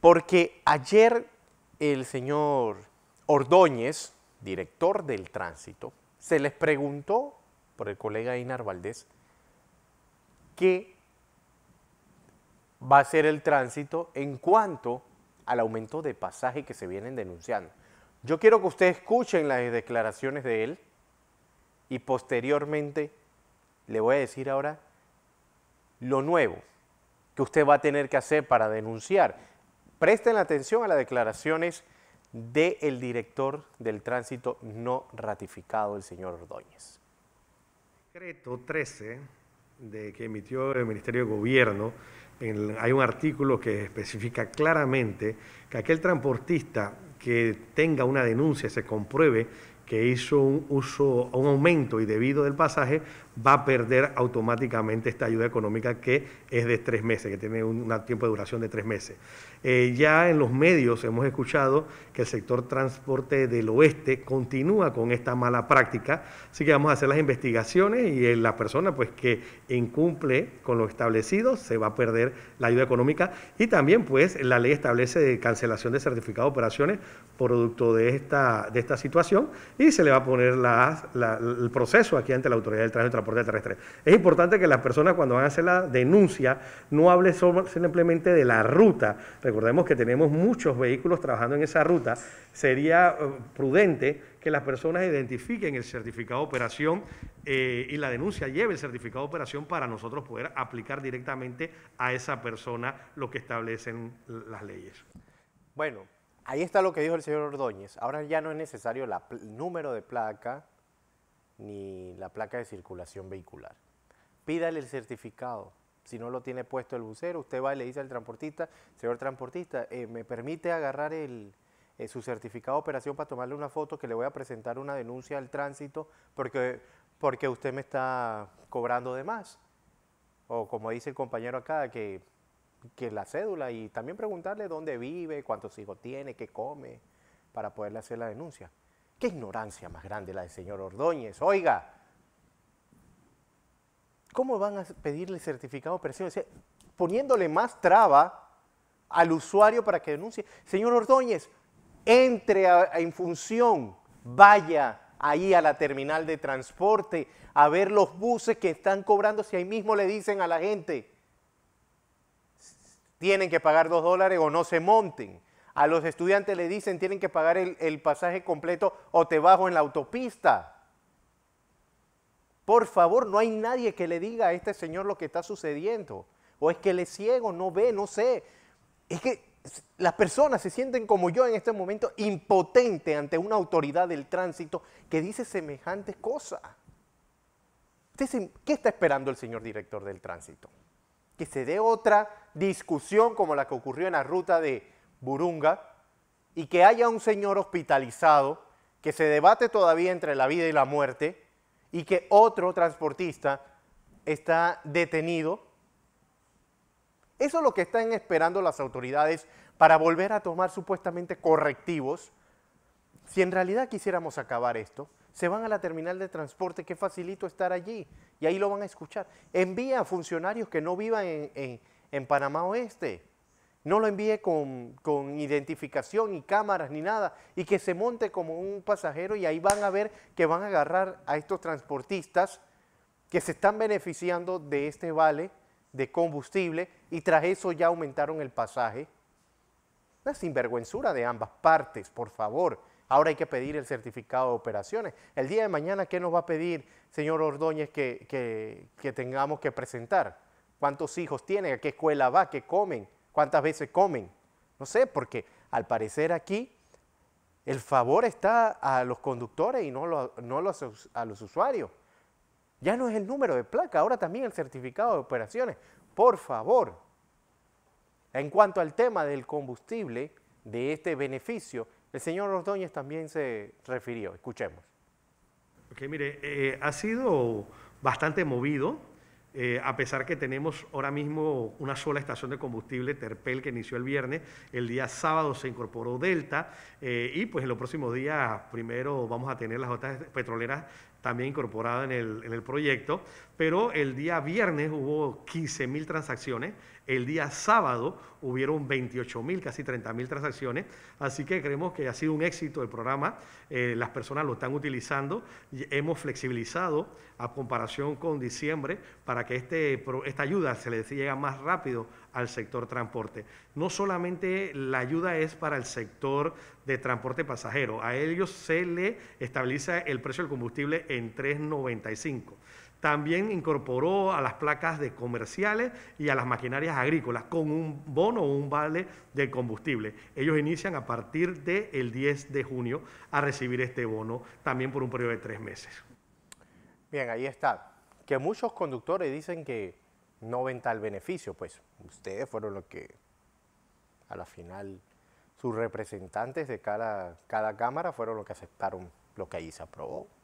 Porque ayer el señor Ordóñez, director del tránsito, se les preguntó por el colega Inar Valdés qué va a ser el tránsito en cuanto al aumento de pasaje que se vienen denunciando. Yo quiero que ustedes escuchen las declaraciones de él y posteriormente le voy a decir ahora lo nuevo que usted va a tener que hacer para denunciar Presten atención a las declaraciones del director del tránsito no ratificado, el señor Ordóñez. Decreto 13 de que emitió el Ministerio de Gobierno, hay un artículo que especifica claramente que aquel transportista que tenga una denuncia, se compruebe que hizo un uso, un aumento y debido del pasaje, va a perder automáticamente esta ayuda económica que es de tres meses, que tiene un, tiempo de duración de tres meses. Eh, ya en los medios hemos escuchado que el sector transporte del oeste continúa con esta mala práctica, así que vamos a hacer las investigaciones y eh, la persona pues que incumple con lo establecido se va a perder la ayuda económica y también pues la ley establece cancelación de certificado de operaciones producto de esta, de esta situación y se le va a poner el proceso aquí ante la Autoridad del Tránsito es importante que las personas cuando van a hacer la denuncia no hable simplemente de la ruta. Recordemos que tenemos muchos vehículos trabajando en esa ruta. Sería eh, prudente que las personas identifiquen el certificado de operación eh, y la denuncia lleve el certificado de operación para nosotros poder aplicar directamente a esa persona lo que establecen las leyes. Bueno, ahí está lo que dijo el señor Ordóñez. Ahora ya no es necesario el número de placa, ni la placa de circulación vehicular. Pídale el certificado. Si no lo tiene puesto el bucero, usted va y le dice al transportista, señor transportista, eh, ¿me permite agarrar eh, su certificado de operación para tomarle una foto que le voy a presentar una denuncia al tránsito porque, porque usted me está cobrando de más? O como dice el compañero acá, que, que la cédula y también preguntarle dónde vive, cuántos hijos tiene, qué come, para poderle hacer la denuncia. Qué ignorancia más grande la del señor Ordóñez. Oiga, ¿cómo van a pedirle certificado de poniéndole más traba al usuario para que denuncie. Señor Ordóñez, entre en función, vaya ahí a la terminal de transporte a ver los buses que están cobrando, si ahí mismo le dicen a la gente, tienen que pagar dos dólares o no se monten. A los estudiantes le dicen tienen que pagar el, pasaje completo o te bajo en la autopista. Por favor, no hay nadie que le diga a este señor lo que está sucediendo. O es que le ciego, no ve, no sé. Es que las personas se sienten como yo en este momento impotente ante una autoridad del tránsito que dice semejantes cosas. ¿Qué está esperando el señor director del tránsito? Que se dé otra discusión como la que ocurrió en la ruta de, Burunga, y que haya un señor hospitalizado que se debate todavía entre la vida y la muerte y que otro transportista está detenido. Eso es lo que están esperando las autoridades para volver a tomar supuestamente correctivos. Si en realidad quisiéramos acabar esto, se van a la terminal de transporte, que facilito estar allí, y ahí lo van a escuchar. Envía funcionarios que no vivan en Panamá Oeste no lo envíe con, identificación y cámaras ni nada y que se monte como un pasajero y ahí van a ver que van a agarrar a estos transportistas que se están beneficiando de este vale de combustible y tras eso ya aumentaron el pasaje. Una sinvergüenzura de ambas partes, por favor. Ahora hay que pedir el certificado de operaciones. El día de mañana, ¿qué nos va a pedir, señor Ordóñez, que, que tengamos que presentar? ¿Cuántos hijos tienen? ¿A qué escuela va? ¿Qué comen? cuántas veces comen. No sé, porque al parecer aquí el favor está a los conductores y no, a los usuarios. Ya no es el número de placa, ahora también el certificado de operaciones. Por favor. En cuanto al tema del combustible, de este beneficio, el señor Ordóñez también se refirió. Escuchemos. Ok, mire, eh, ha sido bastante movido eh, a pesar que tenemos ahora mismo una sola estación de combustible, Terpel, que inició el viernes, el día sábado se incorporó Delta eh, y pues en los próximos días primero vamos a tener las otras petroleras también incorporada en el, proyecto, pero el día viernes hubo 15 mil transacciones, el día sábado hubieron 28 mil, casi 30 mil transacciones, así que creemos que ha sido un éxito el programa, eh, las personas lo están utilizando, hemos flexibilizado a comparación con diciembre para que este, esta ayuda se le llegue más rápido al sector transporte. No solamente la ayuda es para el sector de transporte pasajero, a ellos se le estabiliza el precio del combustible en 395. También incorporó a las placas de comerciales y a las maquinarias agrícolas con un bono o un vale de combustible. Ellos inician a partir del 10 de junio a recibir este bono también por un periodo de tres meses. Bien, ahí está. Que muchos conductores dicen que no ven tal beneficio, pues ustedes fueron los que a la final sus representantes de cada, cada cámara fueron los que aceptaron lo que ahí se aprobó.